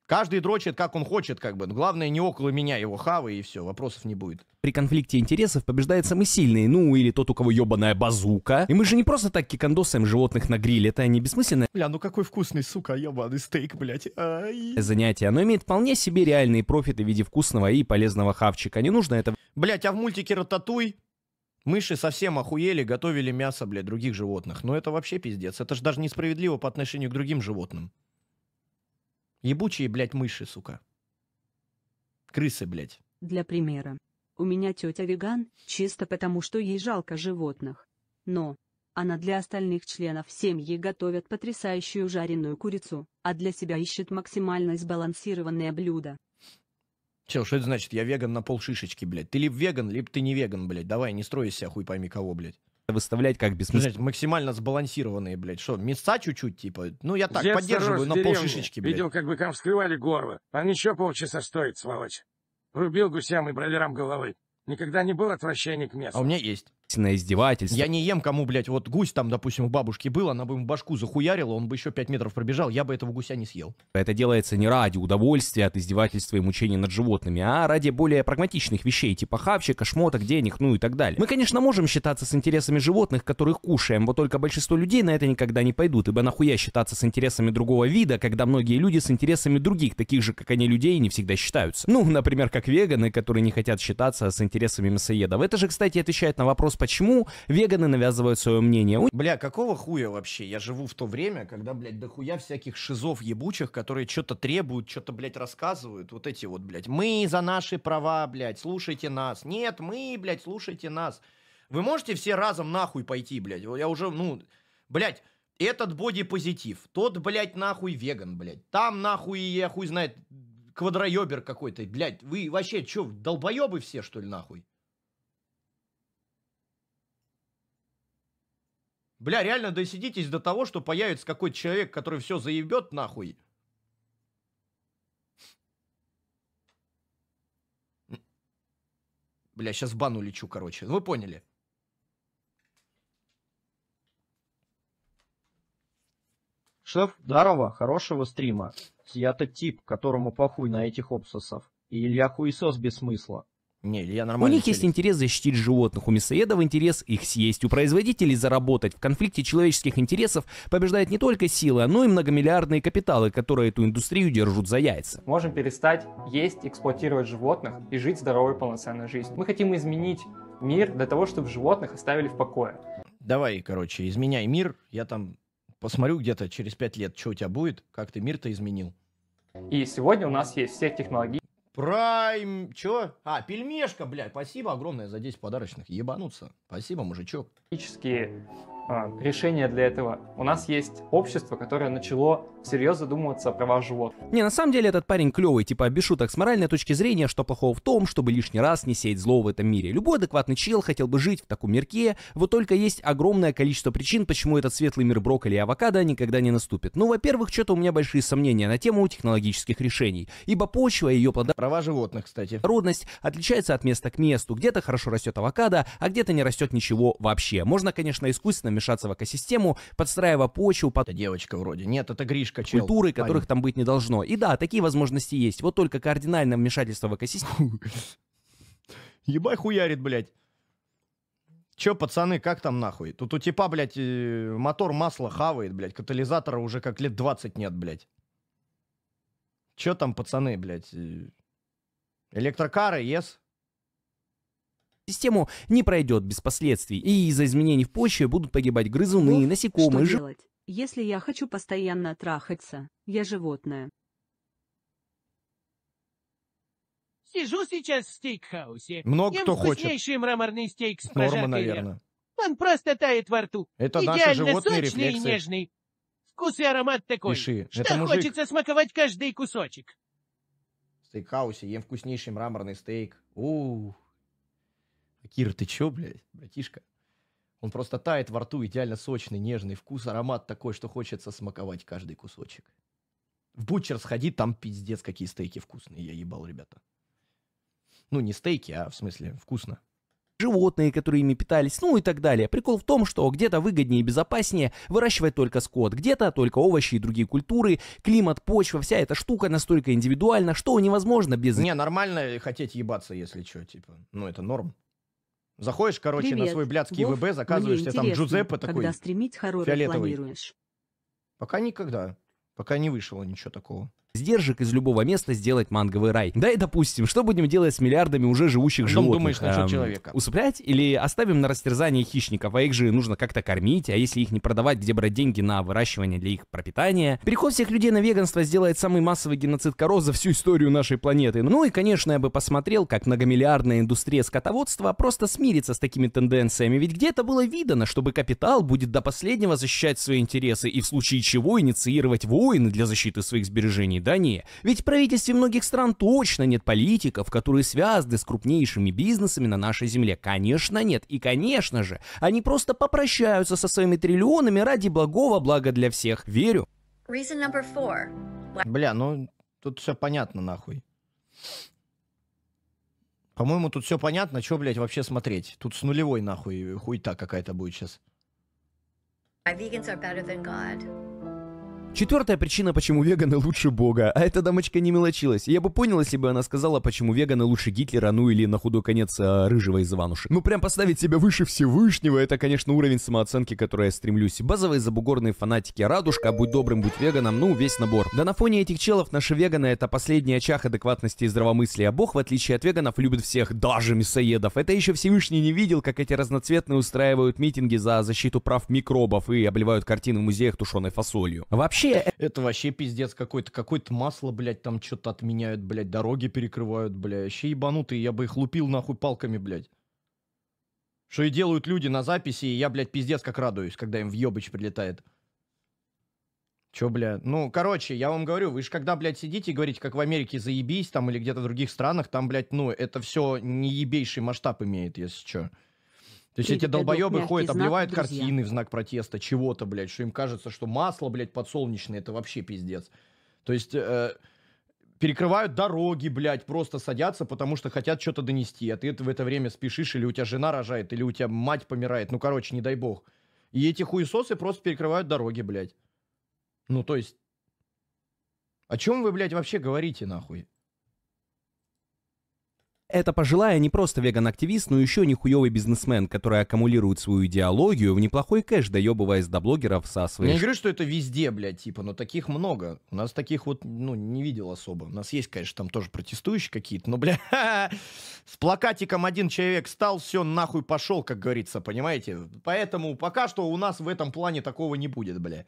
Каждый дрочит, как он хочет, как бы. Но главное, не около меня его хавы, и все, вопросов не будет. При конфликте интересов побеждает самый сильный, ну, или тот, у кого ебаная базука. И мы же не просто так кикандосаем животных на гриле, это не бессмысленно. Бля, ну какой вкусный, сука, ебаный стейк, блядь. Ай. Занятие. Оно имеет вполне себе реальные профиты в виде вкусного и полезного хавчика. Не нужно это... Блять, а в мультике Рататуй Мыши совсем охуели, готовили мясо, бля, других животных. Но ну, это вообще пиздец. Это ж даже несправедливо по отношению к другим животным. Ебучие, блядь, мыши, сука. Крысы, блядь. Для примера. У меня тетя веган, чисто потому, что ей жалко животных. Но, она для остальных членов семьи готовит потрясающую жареную курицу, а для себя ищет максимально сбалансированное блюдо. Чел, что это значит? Я веган на пол шишечки, блядь. Ты либо веган, либо ты не веган, блядь. Давай, не строй из себя хуй пойми кого, блядь. Выставлять как бессмысленно. Блядь, максимально сбалансированные, блядь. Что, мяса чуть-чуть, типа? Ну, я так, Дед поддерживаю на пол шишечки, блядь. Видел, как бы там вскрывали горло. А ничего полчаса стоит, сволочь. Рубил гусям и бролерам головы. Никогда не был отвращения к месту. А у меня есть на издевательство. Я не ем кому, блядь, вот гусь там, допустим, у бабушки был, она бы ему башку захуярила, он бы еще 5 метров пробежал, я бы этого гуся не съел. Это делается не ради удовольствия от издевательства и мучений над животными, а ради более прагматичных вещей, типа хавчика, шмоток, денег, ну и так далее. Мы, конечно, можем считаться с интересами животных, которых кушаем, вот только большинство людей на это никогда не пойдут, ибо нахуя считаться с интересами другого вида, когда многие люди с интересами других, таких же, как они, людей, не всегда считаются. Ну, например, как веганы, которые не хотят считаться с интересами мясоедов. Это же, кстати, отвечает на вопрос почему веганы навязывают свое мнение. Бля, какого хуя вообще? Я живу в то время, когда, блядь, дохуя всяких шизов ебучих, которые что-то требуют, что-то, блядь, рассказывают. Вот эти вот, блядь, мы за наши права, блядь, слушайте нас. Нет, мы, блядь, слушайте нас. Вы можете все разом нахуй пойти, блядь? Я уже, ну, блядь, этот бодипозитив, тот, блядь, нахуй веган, блядь. Там нахуй, я хуй знает, квадроебер какой-то, блядь. Вы вообще, что, долбоебы все, что ли, нахуй? Бля, реально досидитесь до того, что появится какой-то человек, который все заебет нахуй. Бля, сейчас в бану лечу, короче. Ну, вы поняли. Шеф, здорово, хорошего стрима. Я-то тип, которому похуй на этих обсосов. И Илья хуесос без смысла. Не, я нормально. У них есть интерес защитить животных, у мясоедов интерес их съесть, у производителей заработать. В конфликте человеческих интересов побеждает не только сила, но и многомиллиардные капиталы, которые эту индустрию держат за яйца. Можем перестать есть, эксплуатировать животных и жить здоровой полноценной жизнью. Мы хотим изменить мир для того, чтобы животных оставили в покое. Давай, короче, изменяй мир. Я там посмотрю где-то через пять лет, что у тебя будет, как ты мир-то изменил. И сегодня у нас есть все технологии. Прайм, чё? А, пельмешка, блядь, спасибо огромное за 10 подарочных. Ебануться. Спасибо, мужичок. Фактически а, решение для этого. У нас есть общество, которое начало всерьез задумываться о правах животных. Не, на самом деле этот парень клевый, типа, без шуток, с моральной точки зрения, что плохого в том, чтобы лишний раз не сеять зло в этом мире. Любой адекватный чел хотел бы жить в таком мирке, вот только есть огромное количество причин, почему этот светлый мир брокколи и авокадо никогда не наступит. Ну, во-первых, что-то у меня большие сомнения на тему технологических решений, ибо почва и ее плода... Права животных, кстати. Родность отличается от места к месту. Где-то хорошо растет авокадо, а где-то не растет ничего вообще. Можно, конечно, искусственно мешаться в экосистему, подстраивая почву под... Это девочка вроде. Нет, это Гришка, чел. Культуры, которых там быть не должно. И да, такие возможности есть. Вот только кардинальное вмешательство в экосистему... Ебай хуярит, блядь. Че, пацаны, как там нахуй? Тут у типа, блядь, э, мотор масло хавает, блядь, катализатора уже как лет 20 нет, блядь. Че там, пацаны, блядь? Э, электрокары, ес? Yes? систему, не пройдет без последствий, и из-за изменений в почве будут погибать грызуны, ну, насекомые, Что делать, если я хочу постоянно трахаться? Я животное. Сижу сейчас в стейкхаусе. Много Ем кто хочет. мраморный стейк с Норма, наверное. Он просто тает во рту. Это Идеально наши сочный рефлексы. и нежный. Вкус и аромат такой, Пиши. что Это мужик. хочется смаковать каждый кусочек. В стейкхаусе ем вкуснейший мраморный стейк. Ух. Кир, ты чё, блядь, братишка? Он просто тает во рту, идеально сочный, нежный вкус, аромат такой, что хочется смаковать каждый кусочек. В бутчер сходи, там пиздец, какие стейки вкусные, я ебал, ребята. Ну, не стейки, а в смысле вкусно животные, которые ими питались, ну и так далее. Прикол в том, что где-то выгоднее и безопаснее выращивать только скот, где-то только овощи и другие культуры, климат, почва, вся эта штука настолько индивидуальна, что невозможно без... Не, нормально хотеть ебаться, если что, типа, ну это норм. Заходишь, короче, Привет. на свой блядский Вов, ВБ, заказываешь там Джузеппе такой. Когда стримить фиолетовый. планируешь? Пока никогда. Пока не вышло ничего такого сдержек из любого места сделать манговый рай. Да и допустим, что будем делать с миллиардами уже живущих Потом животных? думаешь насчет эм, человека. Усыплять или оставим на растерзание хищников, а их же нужно как-то кормить, а если их не продавать, где брать деньги на выращивание для их пропитания? Переход всех людей на веганство сделает самый массовый геноцид коров за всю историю нашей планеты. Ну и, конечно, я бы посмотрел, как многомиллиардная индустрия скотоводства просто смирится с такими тенденциями, ведь где-то было видано, чтобы капитал будет до последнего защищать свои интересы и в случае чего инициировать войны для защиты своих сбережений. Германии, Ведь в правительстве многих стран точно нет политиков, которые связаны с крупнейшими бизнесами на нашей земле. Конечно нет. И конечно же, они просто попрощаются со своими триллионами ради благого блага для всех. Верю. Бля, ну тут все понятно нахуй. По-моему, тут все понятно, что, блядь, вообще смотреть. Тут с нулевой нахуй хуйта какая-то будет сейчас. Vegans are better than God. Четвертая причина, почему веганы лучше бога. А эта дамочка не мелочилась. Я бы понял, если бы она сказала, почему веганы лучше Гитлера, ну или на худой конец э, рыжего из Иванушек. Ну прям поставить себя выше Всевышнего, это, конечно, уровень самооценки, к которой я стремлюсь. Базовые забугорные фанатики. Радушка, будь добрым, будь веганом, ну весь набор. Да на фоне этих челов наши веганы это последний очаг адекватности и здравомыслия. А Бог, в отличие от веганов, любит всех, даже мясоедов. Это еще Всевышний не видел, как эти разноцветные устраивают митинги за защиту прав микробов и обливают картины в музеях тушеной фасолью. Вообще вообще... Э, это вообще пиздец какой-то. Какое-то масло, блядь, там что-то отменяют, блядь, дороги перекрывают, блядь. Вообще ебанутые, я бы их лупил нахуй палками, блядь. Что и делают люди на записи, и я, блядь, пиздец как радуюсь, когда им в ёбыч прилетает. Чё, бля? Ну, короче, я вам говорю, вы же когда, блядь, сидите и говорите, как в Америке заебись, там, или где-то в других странах, там, блядь, ну, это все не ебейший масштаб имеет, если чё. То есть эти долбоебы ходят, обливают знак, картины в знак протеста, чего-то, блядь, что им кажется, что масло, блядь, подсолнечное, это вообще пиздец. То есть э, перекрывают дороги, блядь, просто садятся, потому что хотят что-то донести, а ты в это время спешишь, или у тебя жена рожает, или у тебя мать помирает, ну, короче, не дай бог. И эти хуесосы просто перекрывают дороги, блядь. Ну, то есть... О чем вы, блядь, вообще говорите, нахуй? Это пожилая не просто веган-активист, но еще не хуевый бизнесмен, который аккумулирует свою идеологию в неплохой кэш, доебываясь до блогеров со своей... Я не говорю, что это везде, блядь, типа, но таких много. У нас таких вот, ну, не видел особо. У нас есть, конечно, там тоже протестующие какие-то, но, бля, <laughs> с плакатиком один человек стал, все, нахуй пошел, как говорится, понимаете? Поэтому пока что у нас в этом плане такого не будет, бля.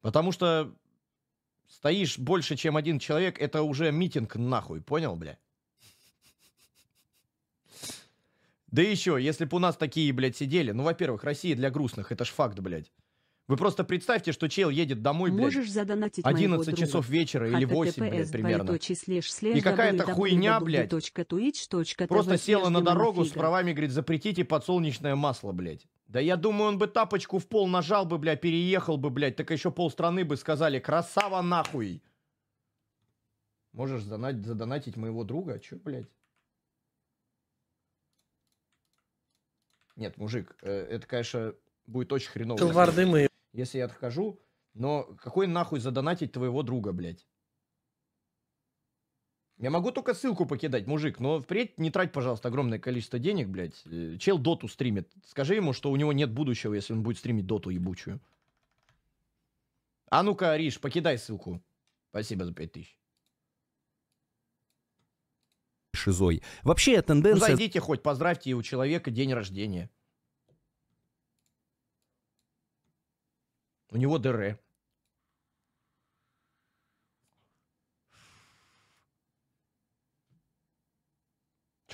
Потому что Стоишь больше, чем один человек, это уже митинг нахуй, понял, бля? Да еще, если бы у нас такие, блядь, сидели, ну, во-первых, Россия для грустных, это ж факт, блядь. Вы просто представьте, что чел едет домой, блядь, Можешь задонатить 11 часов вечера или 8, блядь, примерно. И какая-то хуйня, блядь, просто села на дорогу с правами, говорит, запретите подсолнечное масло, блядь. Да я думаю, он бы тапочку в пол нажал бы, блядь, переехал бы, блядь, так еще полстраны бы сказали, красава нахуй. Можешь задонать, задонатить моего друга? А Че, блядь? Нет, мужик, э, это, конечно, будет очень хреново. Если я откажу, но какой нахуй задонатить твоего друга, блядь? Я могу только ссылку покидать, мужик, но впредь не трать, пожалуйста, огромное количество денег, блядь. Э, чел доту стримит. Скажи ему, что у него нет будущего, если он будет стримить доту ебучую. А ну-ка, Риш, покидай ссылку. Спасибо за 5000. Шизой. Вообще ну, тенденция... Ну, зайдите хоть, поздравьте у человека день рождения. У него ДР.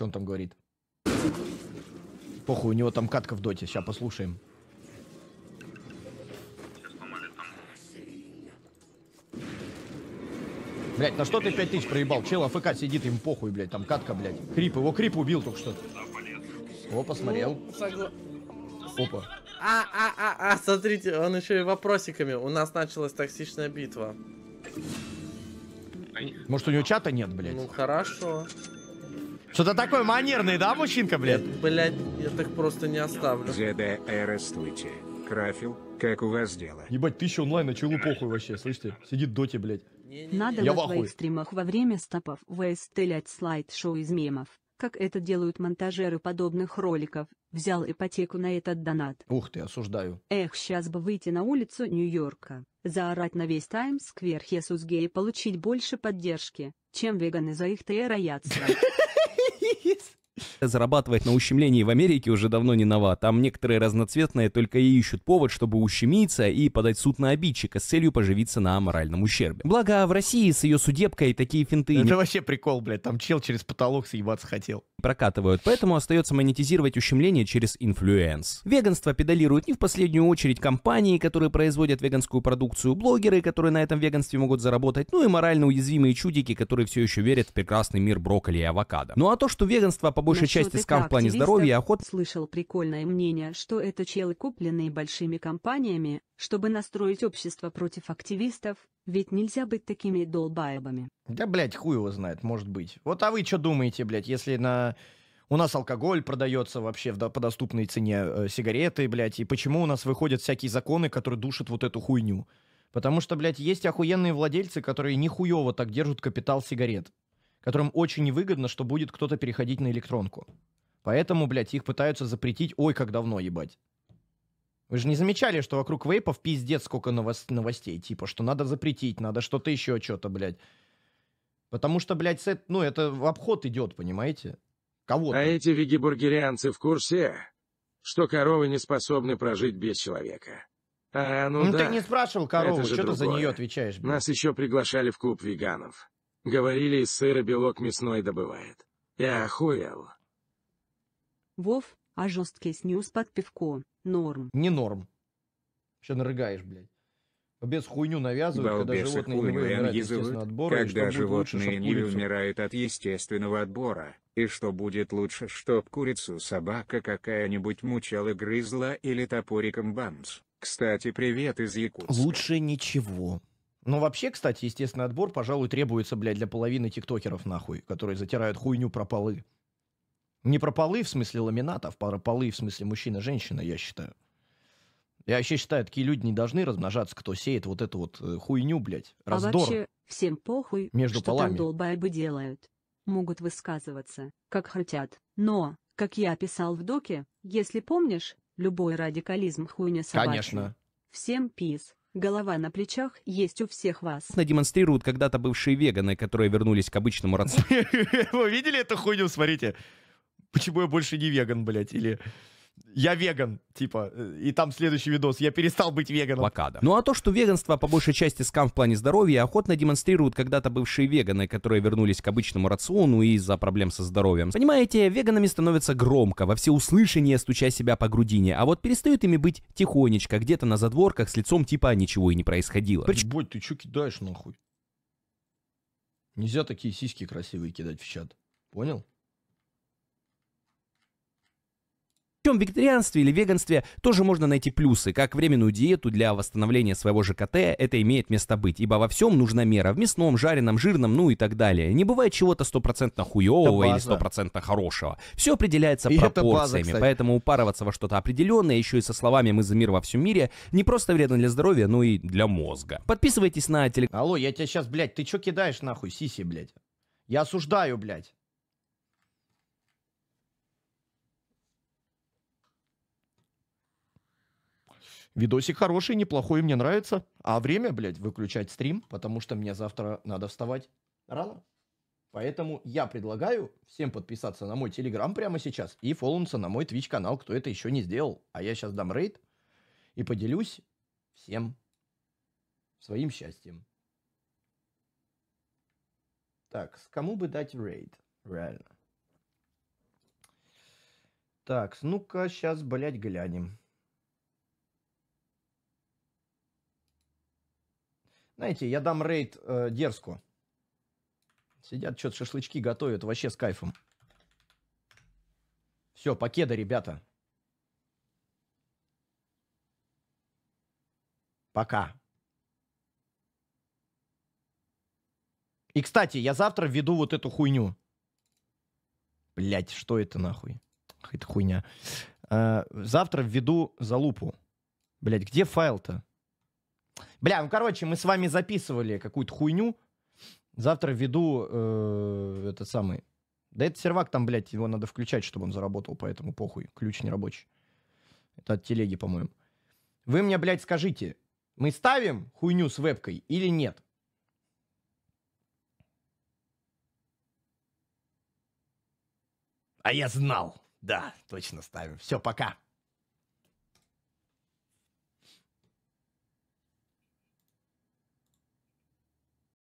Что он там говорит? Похуй, у него там катка в доте. Сейчас послушаем. Блять, на что ты 5000 проебал? Чел АФК сидит, им похуй, блять, там катка, блять. Крип, его крип убил только что. О, посмотрел. Ну, Опа. А, а, а, а, смотрите, он еще и вопросиками. У нас началась токсичная битва. Может, у него чата нет, блядь? Ну, хорошо. Что-то такое манерный, да, мужчинка, блядь? Блядь, я так просто не оставлю. ЗД, здравствуйте. Крафил, как у вас дела? Ебать, тысяча онлайн, на челу похуй вообще, слышите? Сидит доте, блядь. Не, не, не. Надо я на твоих стримах во время стопов выстрелять слайд-шоу из мемов. Как это делают монтажеры подобных роликов, взял ипотеку на этот донат. Ух ты, осуждаю. Эх, сейчас бы выйти на улицу Нью-Йорка, заорать на весь Таймс-сквер Хесус Гей и получить больше поддержки, чем веганы за их тейроядство. <laughs> Зарабатывать на ущемлении в Америке уже давно не нова. Там некоторые разноцветные только и ищут повод, чтобы ущемиться и подать суд на обидчика с целью поживиться на моральном ущербе. Благо, в России с ее судебкой такие финты... Это не... вообще прикол, блядь. Там чел через потолок съебаться хотел прокатывают, поэтому остается монетизировать ущемление через инфлюенс. Веганство педалируют не в последнюю очередь компании, которые производят веганскую продукцию, блогеры, которые на этом веганстве могут заработать, ну и морально уязвимые чудики, которые все еще верят в прекрасный мир брокколи и авокадо. Ну а то, что веганство по большей Насчет ну части скам в плане здоровья охот... Слышал прикольное мнение, что это челы, купленные большими компаниями, чтобы настроить общество против активистов, ведь нельзя быть такими долбаебами. Да, блядь, хуй его знает, может быть. Вот а вы что думаете, блядь, если на... У нас алкоголь продается вообще в, да, по доступной цене, э, сигареты, блядь, и почему у нас выходят всякие законы, которые душат вот эту хуйню? Потому что, блядь, есть охуенные владельцы, которые нихуево так держат капитал сигарет, которым очень невыгодно, что будет кто-то переходить на электронку. Поэтому, блядь, их пытаются запретить, ой, как давно, ебать. Вы же не замечали, что вокруг вейпов пиздец сколько новос- новостей, типа, что надо запретить, надо что-то еще, что-то, блядь. Потому что, блядь, сет, ну, это в обход идет, понимаете? Кого-то. А эти вегебургерианцы в курсе, что коровы не способны прожить без человека. А, ну, ну да. ты не спрашивал корову, что ты за нее отвечаешь, блядь? Нас еще приглашали в клуб веганов. Говорили, из сыра белок мясной добывает. Я охуел. Вов, а жесткий снюс под пивко. Норм. Не норм. Что нарыгаешь, блядь. Без хуйню навязывают, когда животные не вымирают естественного отбора, когда животные лучше, не умирают от естественного отбора, и что будет лучше, чтоб курицу собака какая-нибудь мучала, грызла или топориком бамс. Кстати, привет из Якутска. Лучше ничего. Ну, вообще, кстати, естественный отбор, пожалуй, требуется, блядь, для половины тиктокеров, нахуй, которые затирают хуйню про полы. Не про полы в смысле ламината, а про полы в смысле мужчина-женщина, я считаю. Я вообще считаю, такие люди не должны размножаться, кто сеет вот эту вот э, хуйню, блядь, а раздор. А вообще, всем похуй, между что полами. там долбайбы делают. Могут высказываться, как хотят. Но, как я описал в доке, если помнишь, любой радикализм хуйня собачья. Конечно. Всем пиз. Голова на плечах есть у всех вас. Демонстрируют когда-то бывшие веганы, которые вернулись к обычному рациону. <laughs> Вы видели эту хуйню? Смотрите почему я больше не веган, блядь, или я веган, типа, э, и там следующий видос, я перестал быть веганом. Блокада. Ну а то, что веганство по большей части скам в плане здоровья, охотно демонстрируют когда-то бывшие веганы, которые вернулись к обычному рациону из-за проблем со здоровьем. Понимаете, веганами становятся громко, во всеуслышание стуча себя по грудине, а вот перестают ими быть тихонечко, где-то на задворках с лицом типа ничего и не происходило. Прич... Бодь, ты чё кидаешь нахуй? Нельзя такие сиськи красивые кидать в чат. Понял? Причем в вегетарианстве или веганстве тоже можно найти плюсы, как временную диету для восстановления своего ЖКТ, это имеет место быть, ибо во всем нужна мера, в мясном, жареном, жирном, ну и так далее. Не бывает чего-то стопроцентно хуевого или стопроцентно хорошего. Все определяется и пропорциями, база, поэтому упарываться во что-то определенное, еще и со словами «мы за мир во всем мире», не просто вредно для здоровья, но и для мозга. Подписывайтесь на телек... Алло, я тебя сейчас, блядь, ты что кидаешь нахуй, сиси, блядь? Я осуждаю, блядь. Видосик хороший, неплохой, мне нравится. А время, блядь, выключать стрим, потому что мне завтра надо вставать рано. Поэтому я предлагаю всем подписаться на мой Телеграм прямо сейчас и фоллнуться на мой Twitch канал, кто это еще не сделал. А я сейчас дам рейд и поделюсь всем своим счастьем. Так, с кому бы дать рейд? Реально. Так, ну-ка, сейчас, блядь, глянем. Знаете, я дам рейд э, дерзку. Сидят, что-то шашлычки готовят, вообще с кайфом. Все, покеда, ребята. Пока. И, кстати, я завтра введу вот эту хуйню. Блять, что это нахуй? это хуйня. А, завтра введу залупу. Блять, где файл-то? Бля, ну короче, мы с вами записывали какую-то хуйню. Завтра веду э, этот самый. Да это сервак там, блядь, его надо включать, чтобы он заработал, поэтому похуй. Ключ не рабочий. Это от телеги, по-моему. Вы мне, блядь, скажите, мы ставим хуйню с вебкой или нет? А я знал. Да, точно ставим. Все, пока.